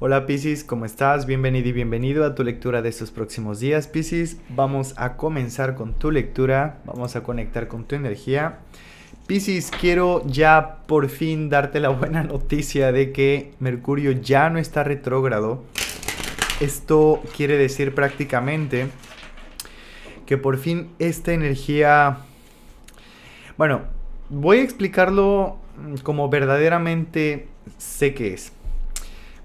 Hola Piscis, ¿cómo estás? Bienvenido y bienvenido a tu lectura de estos próximos días, Piscis. Vamos a comenzar con tu lectura, vamos a conectar con tu energía. Piscis, quiero ya por fin darte la buena noticia de que Mercurio ya no está retrógrado. Esto quiere decir prácticamente que por fin esta energía... Bueno, voy a explicarlo mm, como verdaderamente sé que es.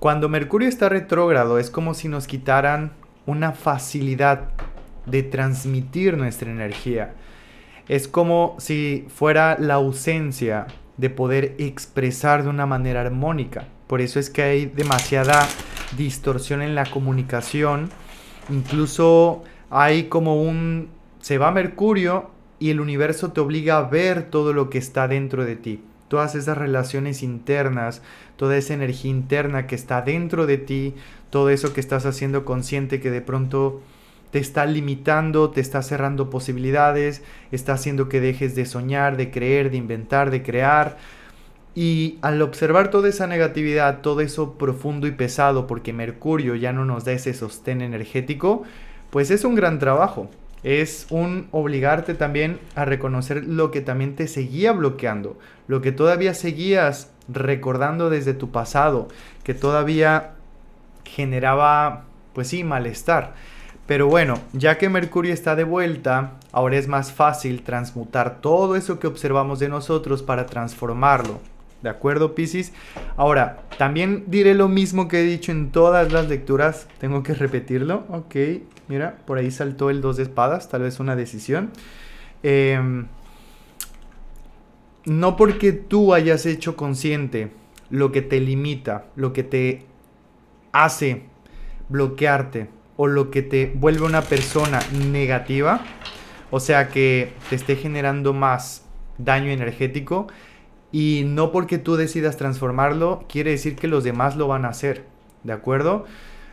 Cuando Mercurio está retrógrado es como si nos quitaran una facilidad de transmitir nuestra energía. Es como si fuera la ausencia de poder expresar de una manera armónica. Por eso es que hay demasiada distorsión en la comunicación. Incluso hay como un... Se va Mercurio y el universo te obliga a ver todo lo que está dentro de ti todas esas relaciones internas, toda esa energía interna que está dentro de ti, todo eso que estás haciendo consciente que de pronto te está limitando, te está cerrando posibilidades, está haciendo que dejes de soñar, de creer, de inventar, de crear. Y al observar toda esa negatividad, todo eso profundo y pesado, porque Mercurio ya no nos da ese sostén energético, pues es un gran trabajo es un obligarte también a reconocer lo que también te seguía bloqueando, lo que todavía seguías recordando desde tu pasado, que todavía generaba, pues sí, malestar. Pero bueno, ya que Mercurio está de vuelta, ahora es más fácil transmutar todo eso que observamos de nosotros para transformarlo. ¿De acuerdo, Piscis? Ahora, también diré lo mismo que he dicho en todas las lecturas. Tengo que repetirlo. Ok, Mira, por ahí saltó el 2 de espadas, tal vez una decisión. Em, no porque tú hayas hecho consciente lo que te limita, lo que te hace bloquearte o lo que te vuelve una persona negativa, o sea que te esté generando más daño energético y no porque tú decidas transformarlo quiere decir que los demás lo van a hacer, ¿de acuerdo?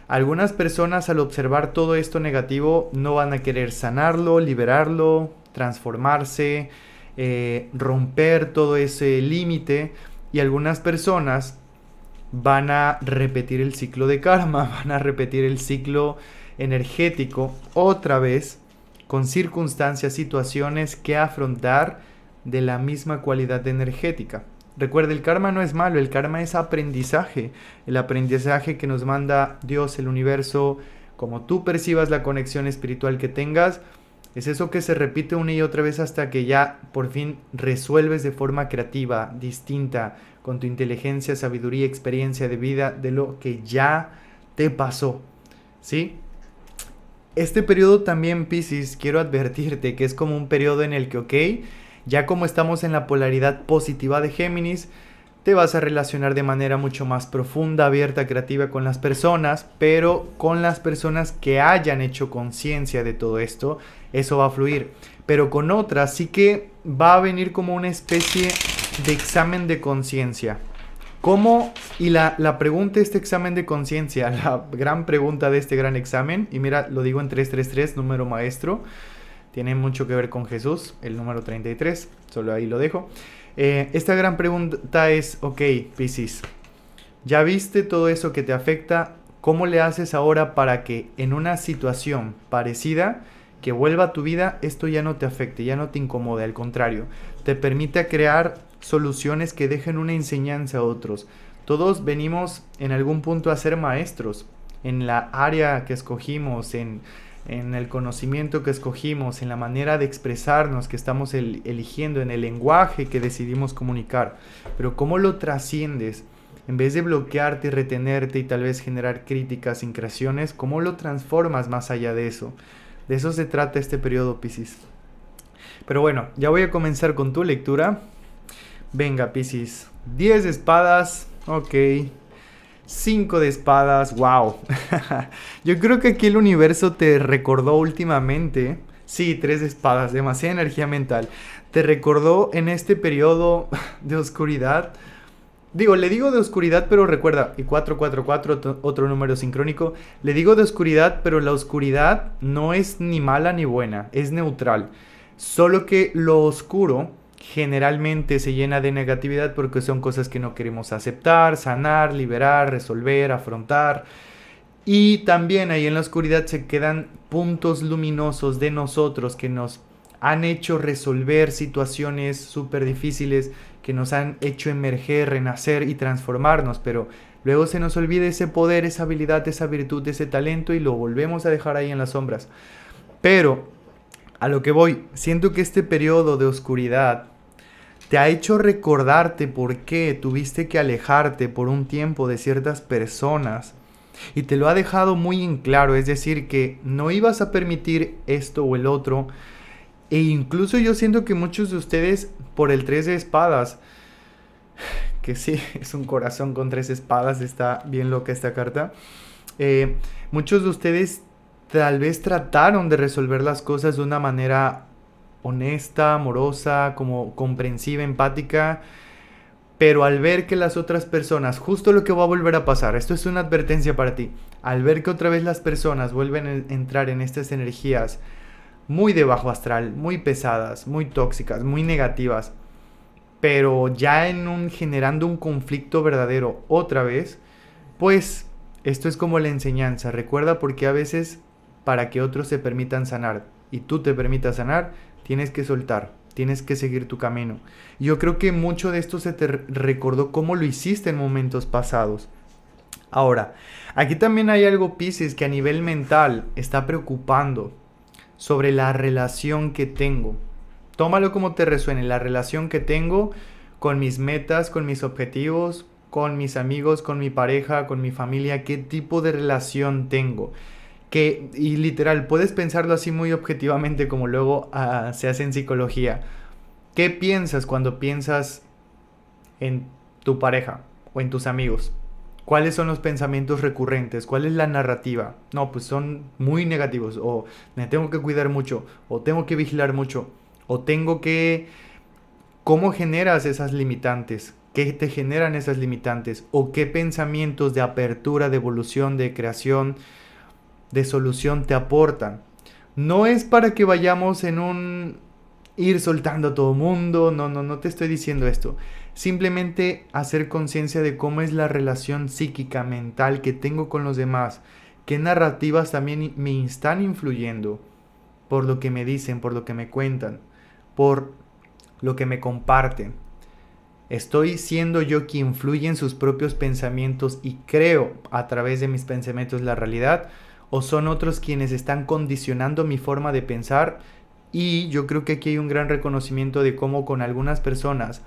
Algunas personas al observar todo esto negativo no van a querer sanarlo, liberarlo, transformarse, eh, romper todo ese límite y algunas personas van a repetir el ciclo de karma, van a repetir el ciclo energético otra vez con circunstancias, situaciones que afrontar de la misma cualidad energética. Recuerde, el karma no es malo, el karma es aprendizaje, el aprendizaje que nos manda Dios, el universo, como tú percibas la conexión espiritual que tengas, es eso que se repite una y otra vez hasta que ya por fin resuelves de forma creativa, distinta, con tu inteligencia, sabiduría, experiencia de vida, de lo que ya te pasó. ¿Sí? Este periodo también, Pisces, quiero advertirte que es como un periodo en el que, ok, ya como estamos en la polaridad positiva de Géminis, te vas a relacionar de manera mucho más profunda, abierta, creativa con las personas, pero con las personas que hayan hecho conciencia de todo esto, eso va a fluir. Pero con otras sí que va a venir como una especie de examen de conciencia. ¿Cómo? Y la, la pregunta de este examen de conciencia, la gran pregunta de este gran examen, y mira, lo digo en 333, número maestro, tiene mucho que ver con Jesús, el número 33, solo ahí lo dejo. Eh, esta gran pregunta es, ok, Piscis, ya viste todo eso que te afecta, ¿cómo le haces ahora para que en una situación parecida que vuelva a tu vida, esto ya no te afecte, ya no te incomode, al contrario, te permite crear soluciones que dejen una enseñanza a otros. Todos venimos en algún punto a ser maestros en la área que escogimos, en, en el conocimiento que escogimos, en la manera de expresarnos que estamos eligiendo, en el lenguaje que decidimos comunicar. Pero ¿cómo lo trasciendes? En vez de bloquearte y retenerte y tal vez generar críticas, increaciones, ¿cómo lo transformas más allá de eso? De eso se trata este periodo, Piscis. Pero bueno, ya voy a comenzar con tu lectura. Venga, Piscis. 10 espadas. Ok. 5 de espadas, wow. Yo creo que aquí el universo te recordó últimamente. Sí, 3 de espadas, demasiada energía mental. Te recordó en este periodo de oscuridad. Digo, le digo de oscuridad, pero recuerda, y 444, otro número sincrónico, le digo de oscuridad, pero la oscuridad no es ni mala ni buena, es neutral. Solo que lo oscuro generalmente se llena de negatividad porque son cosas que no queremos aceptar, sanar, liberar, resolver, afrontar. Y también ahí en la oscuridad se quedan puntos luminosos de nosotros que nos han hecho resolver situaciones súper difíciles, que nos han hecho emerger, renacer y transformarnos, pero luego se nos olvida ese poder, esa habilidad, esa virtud, ese talento y lo volvemos a dejar ahí en las sombras. Pero a lo que voy, siento que este periodo de oscuridad te ha hecho recordarte por qué tuviste que alejarte por un tiempo de ciertas personas y te lo ha dejado muy en claro, es decir, que no ibas a permitir esto o el otro. E incluso yo siento que muchos de ustedes por el 3 de espadas, que sí, es un corazón con tres espadas, está bien loca esta carta, eh, muchos de ustedes tal vez trataron de resolver las cosas de una manera honesta, amorosa, como comprensiva, empática, pero al ver que las otras personas, justo lo que va a volver a pasar, esto es una advertencia para ti, al ver que otra vez las personas vuelven a entrar en estas energías muy de bajo astral, muy pesadas, muy tóxicas, muy negativas, pero ya en un generando un conflicto verdadero otra vez, pues esto es como la enseñanza, recuerda porque a veces para que otros se permitan sanar y tú te permitas sanar, tienes que soltar, tienes que seguir tu camino. Yo creo que mucho de esto se te recordó cómo lo hiciste en momentos pasados. Ahora, aquí también hay algo, Pisces, que a nivel mental está preocupando sobre la relación que tengo. Tómalo como te resuene, la relación que tengo con mis metas, con mis objetivos, con mis amigos, con mi pareja, con mi familia, qué tipo de relación tengo que, y literal, puedes pensarlo así muy objetivamente como luego ah, se hace en psicología. ¿Qué piensas cuando piensas en tu pareja o en tus amigos? ¿Cuáles son los pensamientos recurrentes? ¿Cuál es la narrativa? No, pues son muy negativos. O me tengo que cuidar mucho. O tengo que vigilar mucho. O tengo que... ¿Cómo generas esas limitantes? ¿Qué te generan esas limitantes? ¿O qué pensamientos de apertura, de evolución, de creación? de solución te aportan. No es para que vayamos en un ir soltando a todo mundo, no, no, no te estoy diciendo esto. Simplemente hacer conciencia de cómo es la relación psíquica, mental que tengo con los demás, qué narrativas también me están influyendo por lo que me dicen, por lo que me cuentan, por lo que me comparten. Estoy siendo yo quien influye en sus propios pensamientos y creo a través de mis pensamientos la realidad o son otros quienes están condicionando mi forma de pensar y yo creo que aquí hay un gran reconocimiento de cómo con algunas personas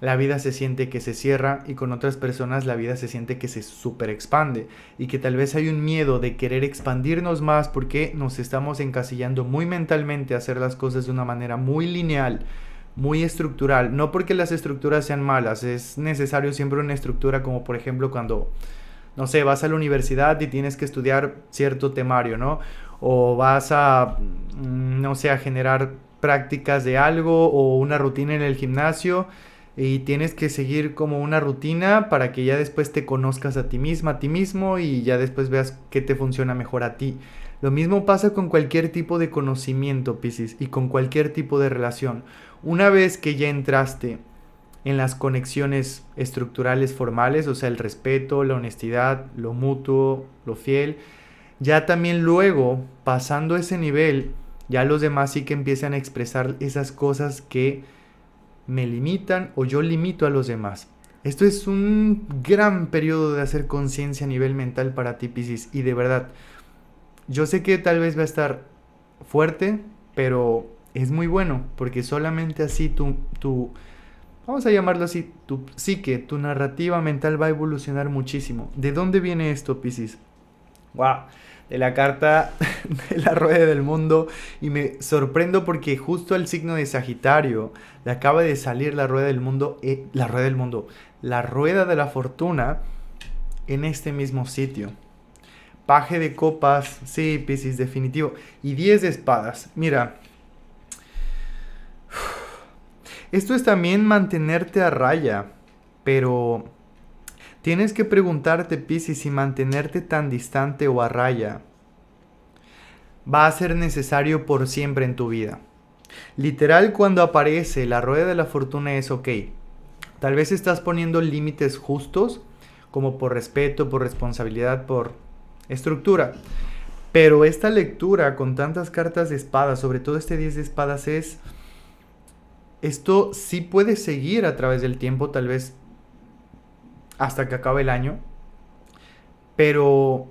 la vida se siente que se cierra y con otras personas la vida se siente que se super expande y que tal vez hay un miedo de querer expandirnos más porque nos estamos encasillando muy mentalmente a hacer las cosas de una manera muy lineal, muy estructural, no porque las estructuras sean malas, es necesario siempre una estructura como por ejemplo cuando no sé, vas a la universidad y tienes que estudiar cierto temario, ¿no? O vas a, mm, no sé, a generar prácticas de algo o una rutina en el gimnasio y tienes que seguir como una rutina para que ya después te conozcas a ti misma, a ti mismo y ya después veas qué te funciona mejor a ti. Lo mismo pasa con cualquier tipo de conocimiento, Piscis, y con cualquier tipo de relación. Una vez que ya entraste en las conexiones estructurales formales, o sea, el respeto, la honestidad, lo mutuo, lo fiel. Ya también luego, pasando ese nivel, ya los demás sí que empiezan a expresar esas cosas que me limitan o yo limito a los demás. Esto es un gran periodo de hacer conciencia a nivel mental para ti, Pisces, y de verdad, yo sé que tal vez va a estar fuerte, pero es muy bueno, porque solamente así tú vamos a llamarlo así, tu psique, tu narrativa mental va a evolucionar muchísimo. ¿De dónde viene esto, Piscis? ¡Wow! De la carta de la rueda del mundo y me sorprendo porque justo al signo de Sagitario le acaba de salir la rueda del mundo, eh, la rueda del mundo, la rueda de la fortuna en este mismo sitio. Paje de copas, sí, Piscis, definitivo. Y 10 de espadas. Mira, esto es también mantenerte a raya, pero tienes que preguntarte, Piscis, si mantenerte tan distante o a raya va a ser necesario por siempre en tu vida. Literal, cuando aparece la rueda de la fortuna es ok. Tal vez estás poniendo límites justos, como por respeto, por responsabilidad, por estructura. Pero esta lectura con tantas cartas de espadas, sobre todo este 10 de espadas, es esto sí puede seguir a través del tiempo, tal vez hasta que acabe el año. Pero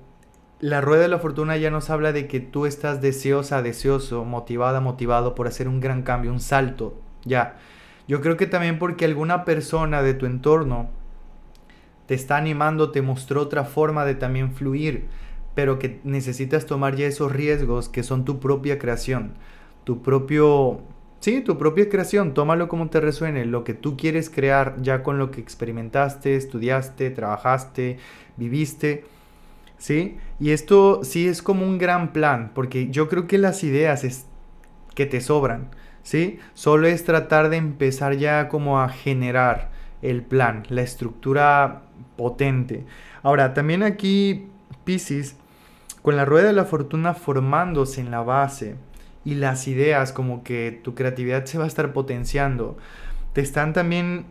la rueda de la fortuna ya nos habla de que tú estás deseosa, deseoso, motivada, motivado por hacer un gran cambio, un salto. Ya. Yo creo que también porque alguna persona de tu entorno te está animando, te mostró otra forma de también fluir, pero que necesitas tomar ya esos riesgos que son tu propia creación, tu propio Sí, tu propia creación, tómalo como te resuene, lo que tú quieres crear ya con lo que experimentaste, estudiaste, trabajaste, viviste. ¿Sí? Y esto sí es como un gran plan, porque yo creo que las ideas es que te sobran, ¿sí? Solo es tratar de empezar ya como a generar el plan, la estructura potente. Ahora, también aquí Pisces, con la rueda de la fortuna formándose en la base, y las ideas, como que tu creatividad se va a estar potenciando. Te están también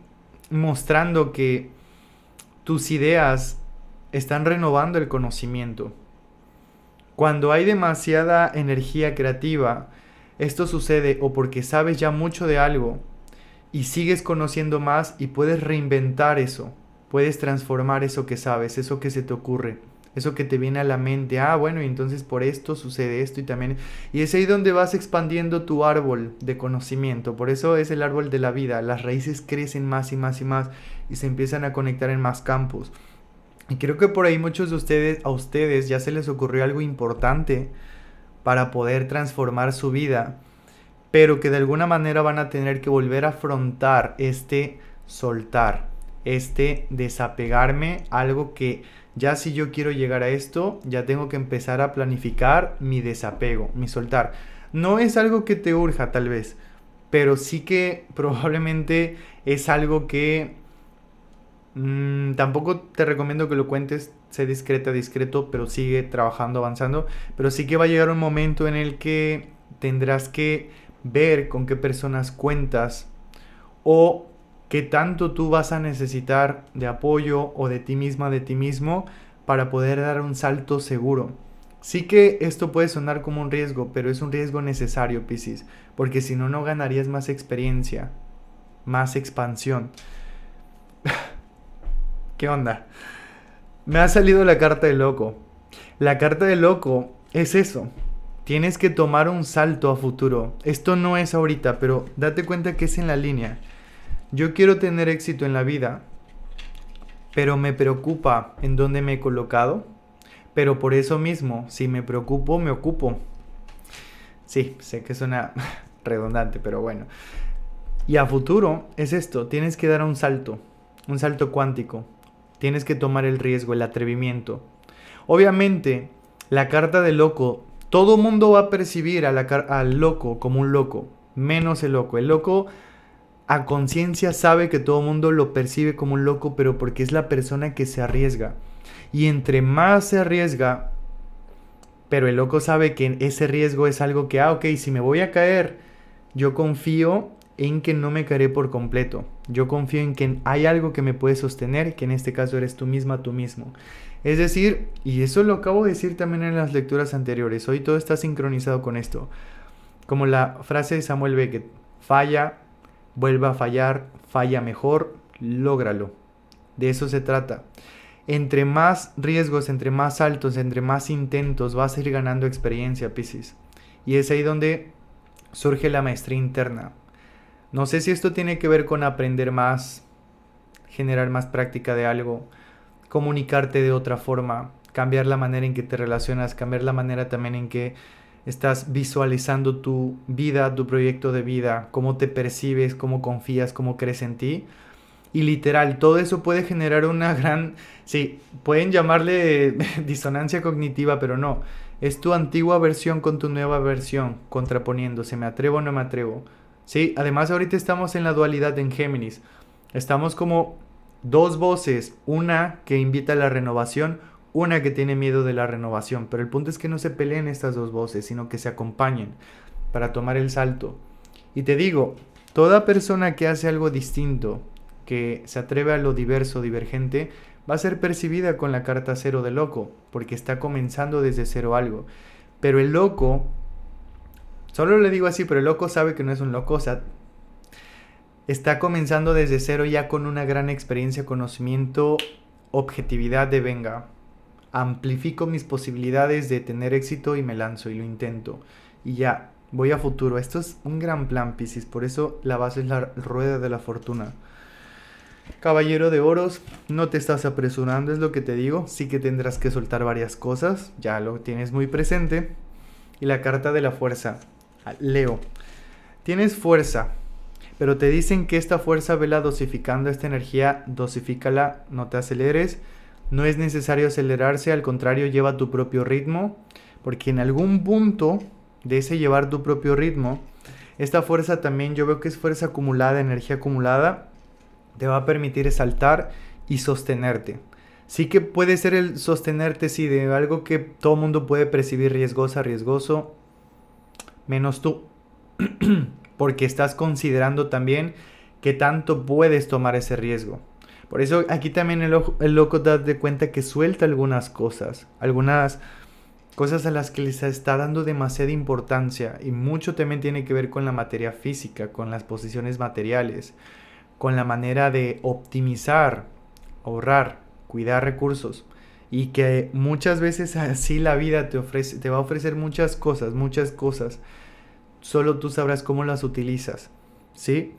mostrando que tus ideas están renovando el conocimiento. Cuando hay demasiada energía creativa, esto sucede o porque sabes ya mucho de algo y sigues conociendo más y puedes reinventar eso, puedes transformar eso que sabes, eso que se te ocurre eso que te viene a la mente, ah, bueno, y entonces por esto sucede esto y también, y es ahí donde vas expandiendo tu árbol de conocimiento, por eso es el árbol de la vida, las raíces crecen más y más y más y se empiezan a conectar en más campos. Y creo que por ahí muchos de ustedes, a ustedes ya se les ocurrió algo importante para poder transformar su vida, pero que de alguna manera van a tener que volver a afrontar este soltar, este desapegarme, algo que ya si yo quiero llegar a esto, ya tengo que empezar a planificar mi desapego, mi soltar. No es algo que te urja tal vez, pero sí que probablemente es algo que mm, tampoco te recomiendo que lo cuentes, sé discreta, discreto, pero sigue trabajando, avanzando, pero sí que va a llegar un momento en el que tendrás que ver con qué personas cuentas o qué tanto tú vas a necesitar de apoyo o de ti misma, de ti mismo, para poder dar un salto seguro. Sí que esto puede sonar como un riesgo, pero es un riesgo necesario, Piscis, porque si no, no ganarías más experiencia, más expansión. ¿Qué onda? Me ha salido la carta de loco. La carta de loco es eso. Tienes que tomar un salto a futuro. Esto no es ahorita, pero date cuenta que es en la línea. Yo quiero tener éxito en la vida, pero me preocupa en dónde me he colocado. Pero por eso mismo, si me preocupo, me ocupo. Sí, sé que suena redundante, pero bueno. Y a futuro es esto, tienes que dar un salto, un salto cuántico. Tienes que tomar el riesgo, el atrevimiento. Obviamente, la carta de loco, todo mundo va a percibir a la, al loco como un loco, menos el loco. El loco a conciencia sabe que todo el mundo lo percibe como un loco, pero porque es la persona que se arriesga. Y entre más se arriesga, pero el loco sabe que ese riesgo es algo que, ah, ok, si me voy a caer, yo confío en que no me caeré por completo. Yo confío en que hay algo que me puede sostener, que en este caso eres tú misma, tú mismo. Es decir, y eso lo acabo de decir también en las lecturas anteriores, hoy todo está sincronizado con esto. Como la frase de Samuel Beckett, falla, Vuelva a fallar, falla mejor, lógralo. De eso se trata. Entre más riesgos, entre más altos entre más intentos, vas a ir ganando experiencia, Piscis. Y es ahí donde surge la maestría interna. No sé si esto tiene que ver con aprender más, generar más práctica de algo, comunicarte de otra forma, cambiar la manera en que te relacionas, cambiar la manera también en que estás visualizando tu vida, tu proyecto de vida, cómo te percibes, cómo confías, cómo crees en ti. Y literal, todo eso puede generar una gran, sí, pueden llamarle disonancia cognitiva, pero no. Es tu antigua versión con tu nueva versión, contraponiéndose, me atrevo o no me atrevo. Sí, además ahorita estamos en la dualidad en Géminis. Estamos como dos voces, una que invita a la renovación, una que tiene miedo de la renovación, pero el punto es que no se peleen estas dos voces, sino que se acompañen para tomar el salto. Y te digo, toda persona que hace algo distinto, que se atreve a lo diverso, divergente, va a ser percibida con la carta cero de loco, porque está comenzando desde cero algo. Pero el loco, solo le digo así, pero el loco sabe que no es un loco, o sea, está comenzando desde cero ya con una gran experiencia, conocimiento, objetividad de venga, amplifico mis posibilidades de tener éxito y me lanzo y lo intento. Y ya, voy a futuro. Esto es un gran plan, Piscis. Por eso la base es la rueda de la fortuna. Caballero de Oros, no te estás apresurando, es lo que te digo. Sí que tendrás que soltar varias cosas, ya lo tienes muy presente. Y la carta de la fuerza. Ah, Leo, tienes fuerza, pero te dicen que esta fuerza vela dosificando esta energía, dosifícala, no te aceleres no es necesario acelerarse, al contrario, lleva tu propio ritmo, porque en algún punto de ese llevar tu propio ritmo, esta fuerza también yo veo que es fuerza acumulada, energía acumulada, te va a permitir saltar y sostenerte. Sí que puede ser el sostenerte, sí, de algo que todo mundo puede percibir riesgosa, riesgoso, menos tú, porque estás considerando también que tanto puedes tomar ese riesgo. Por eso aquí también el, loco da de cuenta que suelta algunas cosas, algunas cosas a las que les está dando demasiada importancia y mucho también tiene que ver con la materia física, con las posiciones materiales, con la manera de optimizar, ahorrar, cuidar recursos y que muchas veces así la vida te ofrece te va a ofrecer muchas cosas, muchas cosas. Solo tú sabrás cómo las utilizas, ¿sí?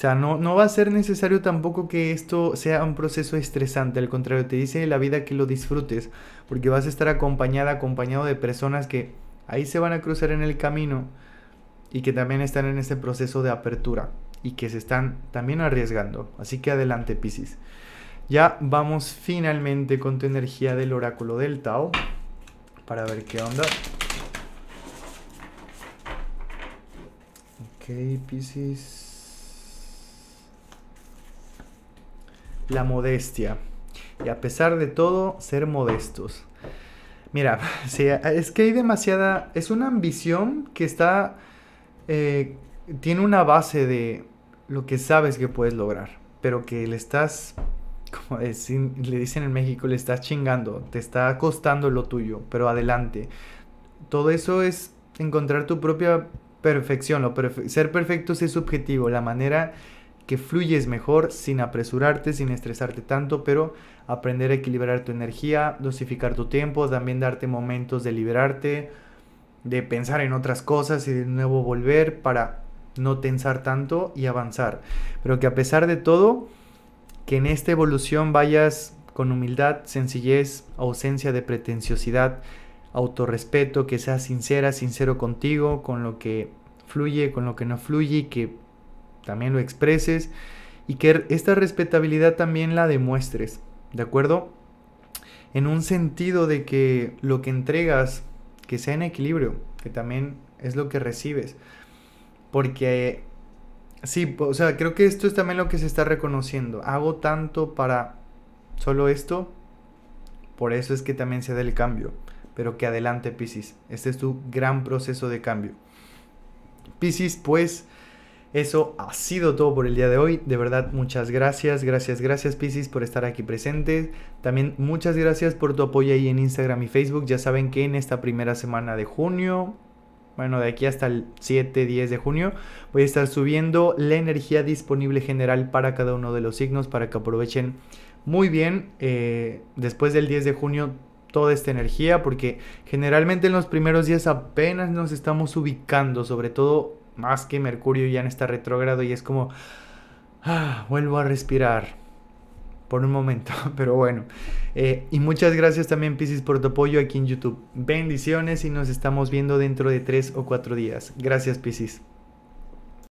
O sea, no, va a ser necesario tampoco que esto sea un proceso estresante, al contrario, te dice la vida que lo disfrutes, porque vas a estar acompañada, acompañado de personas que ahí se van a cruzar en el camino y que también están en este proceso de apertura y que se están también arriesgando. Así que adelante, Piscis. Ya vamos finalmente con tu energía del oráculo del Tao para ver qué onda. Ok, Piscis. la modestia. Y a pesar de todo, ser modestos. Mira, es que hay demasiada... Es una ambición que está... Eh, tiene una base de lo que sabes que puedes lograr, pero que le estás, como le dicen en México, le estás chingando, te está costando lo tuyo, pero adelante. Todo eso es encontrar tu propia perfección, ser perfecto es subjetivo, la manera que fluyes mejor sin apresurarte, sin estresarte tanto, pero aprender a equilibrar tu energía, dosificar tu tiempo, también darte momentos de liberarte, de pensar en otras cosas y de nuevo volver para no tensar tanto y avanzar. Pero que a pesar de todo, que en esta evolución vayas con humildad, sencillez, ausencia de pretenciosidad, autorrespeto, que seas sincera, sincero contigo, con lo que fluye, con lo que no fluye y que también lo expreses y que esta respetabilidad también la demuestres, ¿de acuerdo? En un sentido de que lo que entregas, que sea en equilibrio, que también es lo que recibes. Porque, sí, o sea, creo que esto es también lo que se está reconociendo. Hago tanto para solo esto, por eso es que también se da el cambio. Pero que adelante, Piscis. Este es tu gran proceso de cambio. Piscis, pues, eso ha sido todo por el día de hoy. De verdad, muchas gracias, gracias, gracias Piscis por estar aquí presentes. También muchas gracias por tu apoyo ahí en Instagram y Facebook. Ya saben que en esta primera semana de junio, bueno, de aquí hasta el 7, 10 de junio, voy a estar subiendo la energía disponible general para cada uno de los signos para que aprovechen muy bien eh, después del 10 de junio toda esta energía porque generalmente en los primeros días apenas nos estamos ubicando sobre todo más que Mercurio ya no está retrógrado y es como, ah, vuelvo a respirar por un momento, pero bueno. Eh, y muchas gracias también Pisces por tu apoyo aquí en YouTube. Bendiciones y nos estamos viendo dentro de tres o cuatro días. Gracias Pisces.